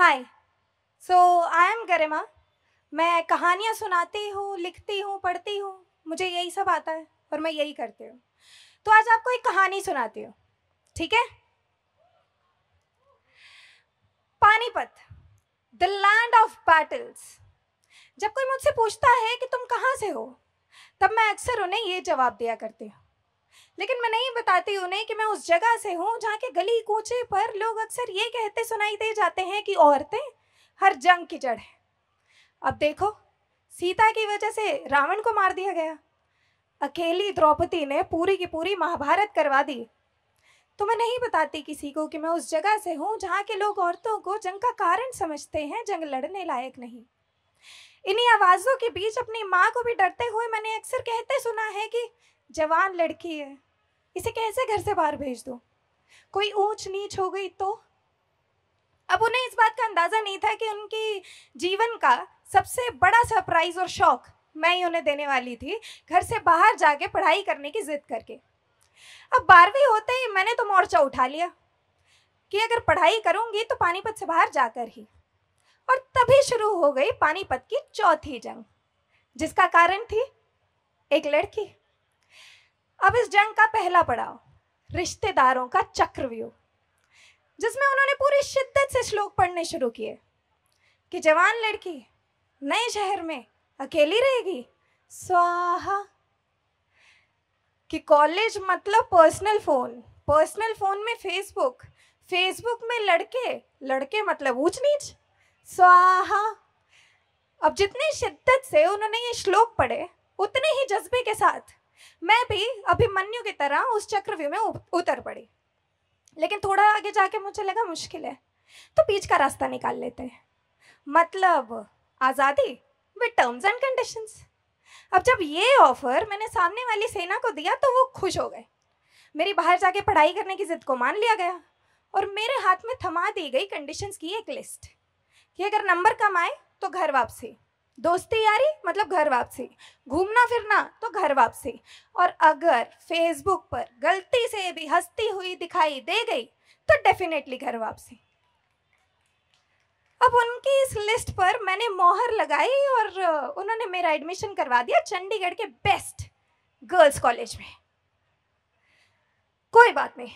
hi so I am गरिमा मैं कहानियाँ सुनाती हूँ लिखती हूँ पढ़ती हूँ मुझे यही सब आता है और मैं यही करती हूँ तो आज आपको एक कहानी सुनाती हूँ ठीक है Panipat the land of battles जब कोई मुझसे पूछता है कि तुम कहाँ से हो तब मैं अक्सर उन्हें ये जवाब दिया करती हूँ लेकिन मैं नहीं बताती उन्हें कि मैं उस जगह से हूँ जहाँ के गली कूचे पर लोग अक्सर ये कहते सुनाई दे जाते हैं कि औरतें हर जंग की जड़ है अब देखो सीता की वजह से रावण को मार दिया गया अकेली द्रौपदी ने पूरी की पूरी महाभारत करवा दी तो मैं नहीं बताती किसी को कि मैं उस जगह से हूँ जहाँ के लोग औरतों को जंग का कारण समझते हैं जंग लड़ने लायक नहीं इन्हीं आवाज़ों के बीच अपनी माँ को भी डरते हुए मैंने अक्सर कहते सुना है कि जवान लड़की है इसे कैसे घर से बाहर भेज दो कोई ऊंच नीच हो गई तो अब उन्हें इस बात का अंदाज़ा नहीं था कि उनकी जीवन का सबसे बड़ा सरप्राइज और शौक मैं ही उन्हें देने वाली थी घर से बाहर जाके पढ़ाई करने की जिद करके अब बारहवीं होते ही मैंने तो मोर्चा उठा लिया कि अगर पढ़ाई करूंगी तो पानीपत से बाहर जाकर ही और तभी शुरू हो गई पानीपत की चौथी जंग जिसका कारण थी एक लड़की अब इस जंग का पहला पड़ाव रिश्तेदारों का चक्रव्यूह जिसमें उन्होंने पूरी शिद्दत से श्लोक पढ़ने शुरू किए कि जवान लड़की नए शहर में अकेली रहेगी स्वाहा कि कॉलेज मतलब पर्सनल फ़ोन पर्सनल फ़ोन में फेसबुक फेसबुक में लड़के लड़के मतलब ऊंच नीच स्वाहा अब जितनी शिद्दत से उन्होंने ये श्लोक पढ़े उतने ही जज्बे के साथ मैं भी अभिमन्यु की तरह उस चक्रव्यूह में उतर पड़ी लेकिन थोड़ा आगे जाके मुझे लगा मुश्किल है तो बीच का रास्ता निकाल लेते हैं मतलब आज़ादी विद टर्म्स एंड कंडीशंस अब जब ये ऑफर मैंने सामने वाली सेना को दिया तो वो खुश हो गए मेरी बाहर जाके पढ़ाई करने की जिद को मान लिया गया और मेरे हाथ में थमा दी गई कंडीशंस की एक लिस्ट कि अगर नंबर कम आए तो घर वापसी दोस्ती यारी मतलब घर वापसी घूमना फिरना तो घर वापसी और अगर फेसबुक पर गलती से भी हंसती हुई दिखाई दे गई तो डेफिनेटली घर वापसी अब उनकी इस लिस्ट पर मैंने मोहर लगाई और उन्होंने मेरा एडमिशन करवा दिया चंडीगढ़ के बेस्ट गर्ल्स कॉलेज में कोई बात नहीं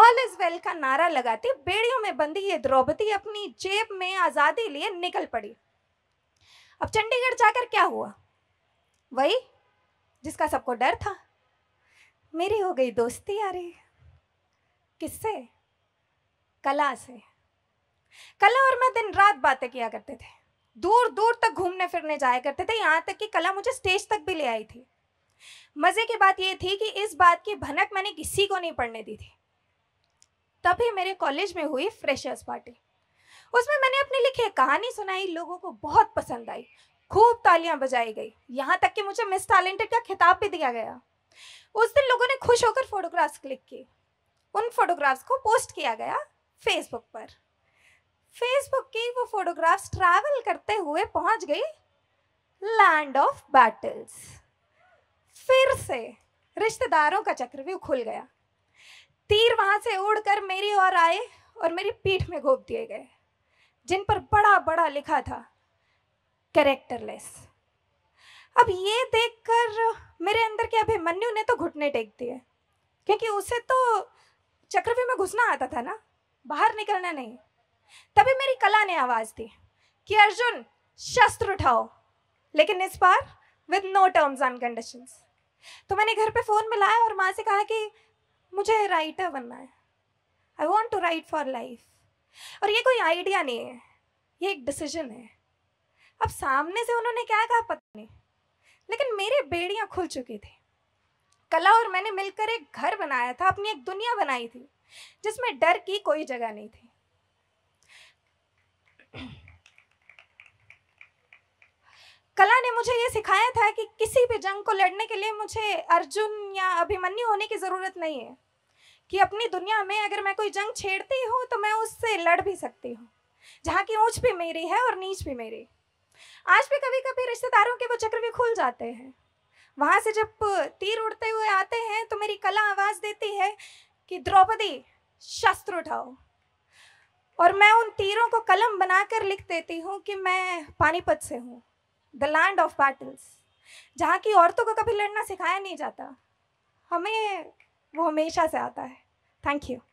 ऑल इज वेल का नारा लगाती बेड़ियों में बंदी ये द्रौपदी अपनी जेब में आज़ादी लिए निकल पड़ी अब चंडीगढ़ जाकर क्या हुआ वही जिसका सबको डर था मेरी हो गई दोस्ती अरे किससे कला से कला और मैं दिन रात बातें किया करते थे दूर दूर तक घूमने फिरने जाया करते थे यहाँ तक कि कला मुझे स्टेज तक भी ले आई थी मज़े की बात यह थी कि इस बात की भनक मैंने किसी को नहीं पढ़ने दी थी तभी मेरे कॉलेज में हुई फ्रेशर्स पार्टी उसमें मैंने अपनी लिखी कहानी सुनाई लोगों को बहुत पसंद आई खूब तालियां बजाई गई यहाँ तक कि मुझे मिस टैलेंटेड का खिताब भी दिया गया उस दिन लोगों ने खुश होकर फोटोग्राफ्स क्लिक की उन फोटोग्राफ्स को पोस्ट किया गया फेसबुक पर फेसबुक की वो फोटोग्राफ्स ट्रैवल करते हुए पहुंच गई लैंड ऑफ बैटल्स फिर से रिश्तेदारों का चक्रव्यूह खुल गया तीर वहां से उड़कर मेरी ओर आए और मेरी पीठ में घोप दिए गए जिन पर बड़ा बड़ा लिखा था कैरेक्टरलेस अब ये देखकर मेरे अंदर के अभिमन्यु ने तो घुटने टेक दिए क्योंकि उसे तो चक्रव्यूह में घुसना आता था ना बाहर निकलना नहीं तभी मेरी कला ने आवाज दी कि अर्जुन शस्त्र उठाओ लेकिन इस बार with no terms and condition तो मैंने घर पे फोन मिलाया और माँ से कहा कि मुझे राइटर बनना है I want to write for life और ये कोई आइडिया नहीं है ये एक डिसीजन है अब सामने से उन्होंने क्या कहा पता नहीं लेकिन मेरी बेड़ियाँ खुल चुकी थी कला और मैंने मिलकर एक घर बनाया था अपनी एक दुनिया बनाई थी जिसमें डर की कोई जगह नहीं थी कला ने मुझे ये सिखाया था कि किसी भी जंग को लड़ने के लिए मुझे अर्जुन या अभिमन्यु होने की ज़रूरत नहीं है कि अपनी दुनिया में अगर मैं कोई जंग छेड़ती हूँ तो मैं उससे लड़ भी सकती हूँ जहाँ की ऊंच भी मेरी है और नीच भी मेरी आज भी कभी कभी रिश्तेदारों के वो चक्र भी खुल जाते हैं वहाँ से जब तीर उड़ते हुए आते हैं तो मेरी कला आवाज़ देती है कि द्रौपदी शस्त्र उठाओ और मैं उन तीरों को कलम बनाकर लिख देती हूँ कि मैं पानीपत से हूँ द लैंड ऑफ बैटल्स जहाँ की औरतों को कभी लड़ना सिखाया नहीं जाता हमें वो हमेशा से आता है थैंक यू